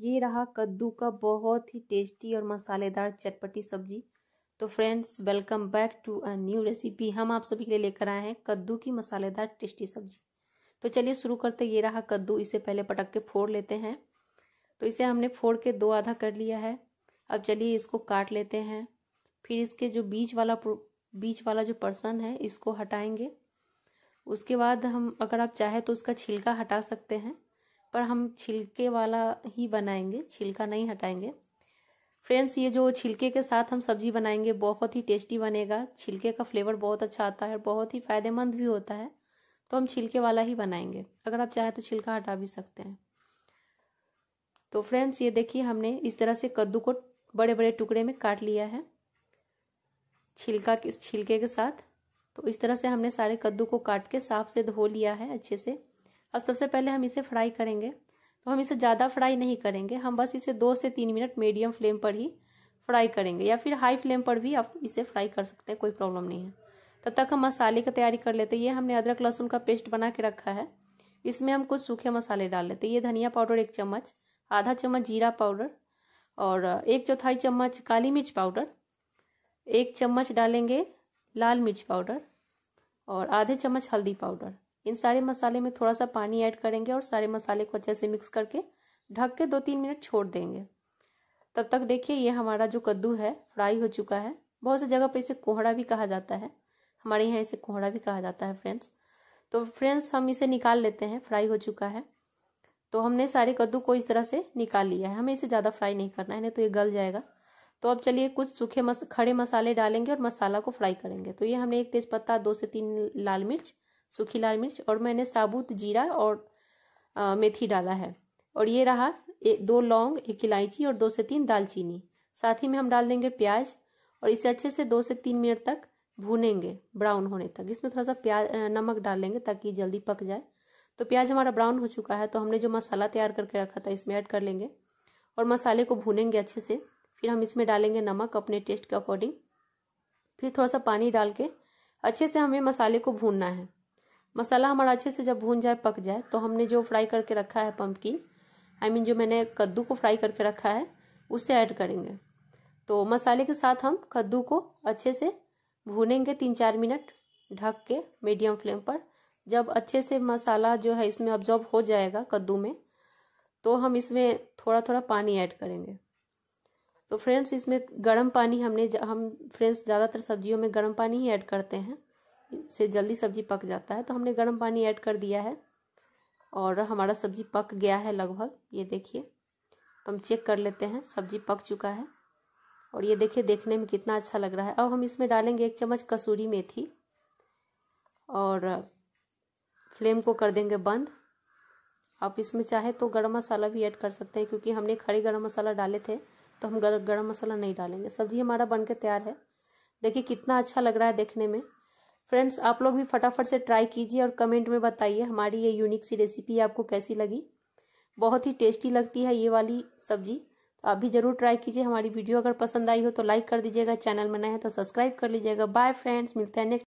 ये रहा कद्दू का बहुत ही टेस्टी और मसालेदार चटपटी सब्जी तो friends welcome back to a new recipe हम आप सभी के लिए लेकर आए हैं कद्दू की मसालेदार टेस्टी सब्जी तो चलिए शुरू करते ये रहा कद्दू इसे पहले पटक के फोड़ लेते हैं तो इसे हमने फोड़ के दो आधा कर लिया है अब चलिए इसको काट लेते हैं फिर इसके जो बीच वाला बीज वाला जो पर्सन है इसको हटाएंगे उसके बाद हम अगर आप चाहें तो उसका छिलका हटा सकते हैं पर हम छिलके वाला ही बनाएंगे छिलका नहीं हटाएंगे फ्रेंड्स ये जो छिलके के साथ हम सब्जी बनाएंगे बहुत ही टेस्टी बनेगा छिलके का फ्लेवर बहुत अच्छा आता है बहुत ही फायदेमंद भी होता है तो हम छिलके वाला ही बनाएंगे अगर आप चाहें तो छिलका हटा भी सकते हैं तो फ्रेंड्स ये देखिए हमने इस तरह से कद्दू को बड़े बड़े टुकड़े में काट लिया है छिलका के छिलके के साथ तो इस तरह से हमने सारे कद्दू को काट के साफ से धो लिया है अच्छे से अब सबसे पहले हम इसे फ्राई करेंगे तो हम इसे ज़्यादा फ्राई नहीं करेंगे हम बस इसे दो से तीन मिनट मीडियम फ्लेम पर ही फ्राई करेंगे या फिर हाई फ्लेम पर भी आप इसे फ्राई कर सकते हैं कोई प्रॉब्लम नहीं है तब तक हम मसाले की तैयारी कर लेते हैं ये हमने अदरक लहसुन का पेस्ट बना के रखा है इसमें हम कुछ सूखे मसाले डाल लेते हैं ये धनिया पाउडर एक चम्मच आधा चम्मच जीरा पाउडर और एक चौथाई चम्मच काली मिर्च पाउडर एक चम्मच डालेंगे लाल मिर्च पाउडर और आधे चम्मच हल्दी पाउडर इन सारे मसाले में थोड़ा सा पानी ऐड करेंगे और सारे मसाले को अच्छे से मिक्स करके ढक के दो तीन मिनट छोड़ देंगे तब तक देखिए ये हमारा जो कद्दू है फ्राई हो चुका है बहुत सी जगह पर इसे कोहड़ा भी कहा जाता है हमारे यहाँ इसे कोहड़ा भी कहा जाता है फ्रेंड्स तो फ्रेंड्स हम इसे निकाल लेते हैं फ्राई हो चुका है तो हमने सारे कद्दू को इस तरह से निकाल लिया है हमें इसे ज़्यादा फ्राई नहीं करना है नहीं तो ये गल जाएगा तो अब चलिए कुछ सूखे मस खड़े मसाले डालेंगे और मसाला को फ्राई करेंगे तो ये हमने एक तेज़पत्ता दो से तीन लाल मिर्च सूखी लाल मिर्च और मैंने साबुत जीरा और आ, मेथी डाला है और ये रहा एक दो लौंग एक इलायची और दो से तीन दालचीनी साथ ही में हम डाल देंगे प्याज और इसे अच्छे से दो से तीन मिनट तक भूनेंगे ब्राउन होने तक इसमें थोड़ा सा प्याज नमक डाल लेंगे ताकि जल्दी पक जाए तो प्याज हमारा ब्राउन हो चुका है तो हमने जो मसाला तैयार करके रखा था इसमें ऐड कर लेंगे और मसाले को भूनेंगे अच्छे से फिर हम इसमें डालेंगे नमक अपने टेस्ट के अकॉर्डिंग फिर थोड़ा सा पानी डाल के अच्छे से हमें मसाले को भूनना है मसाला हमारा अच्छे से जब भून जाए पक जाए तो हमने जो फ्राई करके रखा है पम्पकिन आई मीन जो मैंने कद्दू को फ्राई करके रखा है उसे ऐड करेंगे तो मसाले के साथ हम कद्दू को अच्छे से भूनेंगे तीन चार मिनट ढक के मीडियम फ्लेम पर जब अच्छे से मसाला जो है इसमें ऑब्जॉर्ब हो जाएगा कद्दू में तो हम इसमें थोड़ा थोड़ा पानी ऐड करेंगे तो फ्रेंड्स इसमें गर्म पानी हमने हम फ्रेंड्स ज़्यादातर सब्जियों में गर्म पानी ही ऐड करते हैं से जल्दी सब्जी पक जाता है तो हमने गर्म पानी ऐड कर दिया है और हमारा सब्जी पक गया है लगभग ये देखिए तो हम चेक कर लेते हैं सब्जी पक चुका है और ये देखिए देखने में कितना अच्छा लग रहा है अब हम इसमें डालेंगे एक चम्मच कसूरी मेथी और फ्लेम को कर देंगे बंद आप इसमें चाहे तो गर्म मसाला भी ऐड कर सकते हैं क्योंकि हमने खड़े गर्म मसाला डाले थे तो हम गर्म मसाला नहीं डालेंगे सब्जी हमारा बन तैयार है देखिए कितना अच्छा लग रहा है देखने में फ्रेंड्स आप लोग भी फटाफट से ट्राई कीजिए और कमेंट में बताइए हमारी ये यूनिक सी रेसिपी आपको कैसी लगी बहुत ही टेस्टी लगती है ये वाली सब्जी तो आप भी ज़रूर ट्राई कीजिए हमारी वीडियो अगर पसंद आई हो तो लाइक कर दीजिएगा चैनल में नए हैं तो सब्सक्राइब कर लीजिएगा बाय फ्रेंड्स मिलते हैं नेक्स्ट